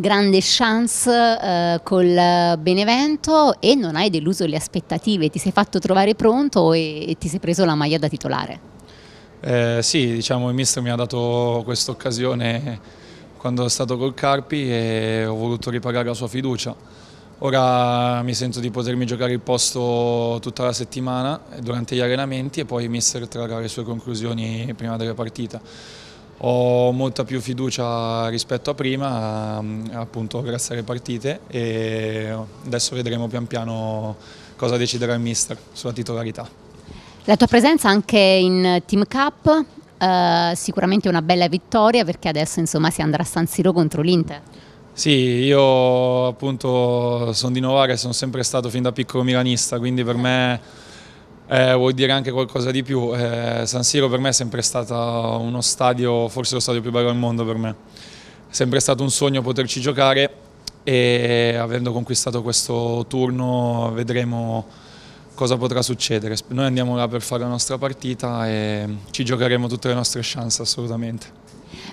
grande chance eh, col Benevento e non hai deluso le aspettative, ti sei fatto trovare pronto e, e ti sei preso la maglia da titolare. Eh, sì, diciamo il mister mi ha dato questa occasione quando è stato col Carpi e ho voluto ripagare la sua fiducia. Ora mi sento di potermi giocare il posto tutta la settimana durante gli allenamenti e poi il mister trarrà le sue conclusioni prima della partita. Ho molta più fiducia rispetto a prima, mm, appunto grazie alle partite e adesso vedremo pian piano cosa deciderà il mister sulla titolarità. La tua presenza anche in Team Cup, eh, sicuramente una bella vittoria perché adesso insomma si andrà a San Siro contro l'Inter. Sì, io appunto sono di Novara e sono sempre stato fin da piccolo milanista, quindi per me eh, vuol dire anche qualcosa di più. Eh, San Siro per me è sempre stato uno stadio, forse lo stadio più bello al mondo per me. È sempre stato un sogno poterci giocare e avendo conquistato questo turno vedremo cosa potrà succedere. Noi andiamo là per fare la nostra partita e ci giocheremo tutte le nostre chance assolutamente.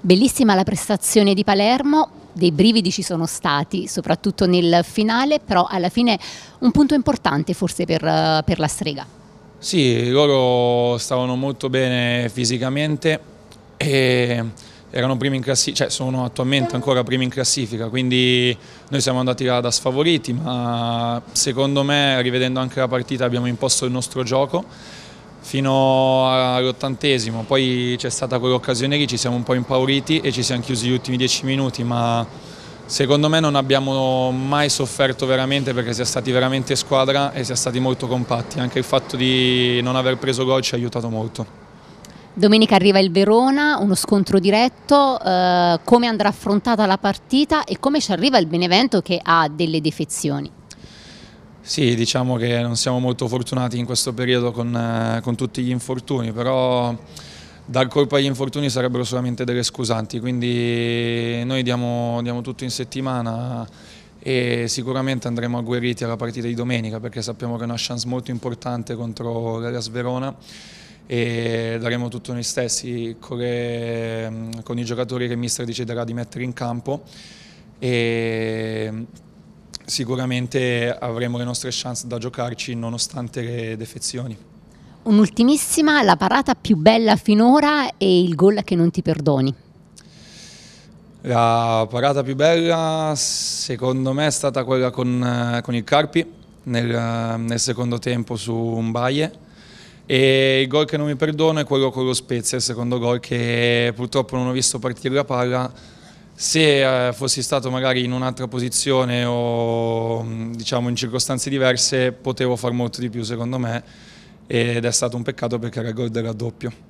Bellissima la prestazione di Palermo, dei brividi ci sono stati, soprattutto nel finale, però alla fine un punto importante forse per, per la strega. Sì, loro stavano molto bene fisicamente e erano primi in classifica, cioè sono attualmente ancora primi in classifica, quindi noi siamo andati là da sfavoriti, ma secondo me rivedendo anche la partita abbiamo imposto il nostro gioco fino all'ottantesimo, poi c'è stata quell'occasione lì, ci siamo un po' impauriti e ci siamo chiusi gli ultimi dieci minuti, ma Secondo me non abbiamo mai sofferto veramente perché si è stati veramente squadra e si è stati molto compatti, anche il fatto di non aver preso gol ci ha aiutato molto. Domenica arriva il Verona, uno scontro diretto, eh, come andrà affrontata la partita e come ci arriva il Benevento che ha delle defezioni? Sì, diciamo che non siamo molto fortunati in questo periodo con, eh, con tutti gli infortuni, però Dar colpo agli infortuni sarebbero solamente delle scusanti, quindi noi diamo, diamo tutto in settimana e sicuramente andremo agguerriti alla partita di domenica perché sappiamo che è una chance molto importante contro l'Arias Verona e daremo tutto noi stessi con, le, con i giocatori che il mister deciderà di mettere in campo e sicuramente avremo le nostre chance da giocarci nonostante le defezioni. Un'ultimissima, la parata più bella finora e il gol che non ti perdoni. La parata più bella secondo me è stata quella con, eh, con il Carpi nel, eh, nel, secondo tempo su un e il gol che non mi perdono è quello con lo Spezia, il secondo gol che purtroppo non ho visto partire la palla. Se eh, fossi stato magari in un'altra posizione o mm, diciamo in circostanze diverse potevo far molto di più secondo me ed è stato un peccato perché era il gol del raddoppio.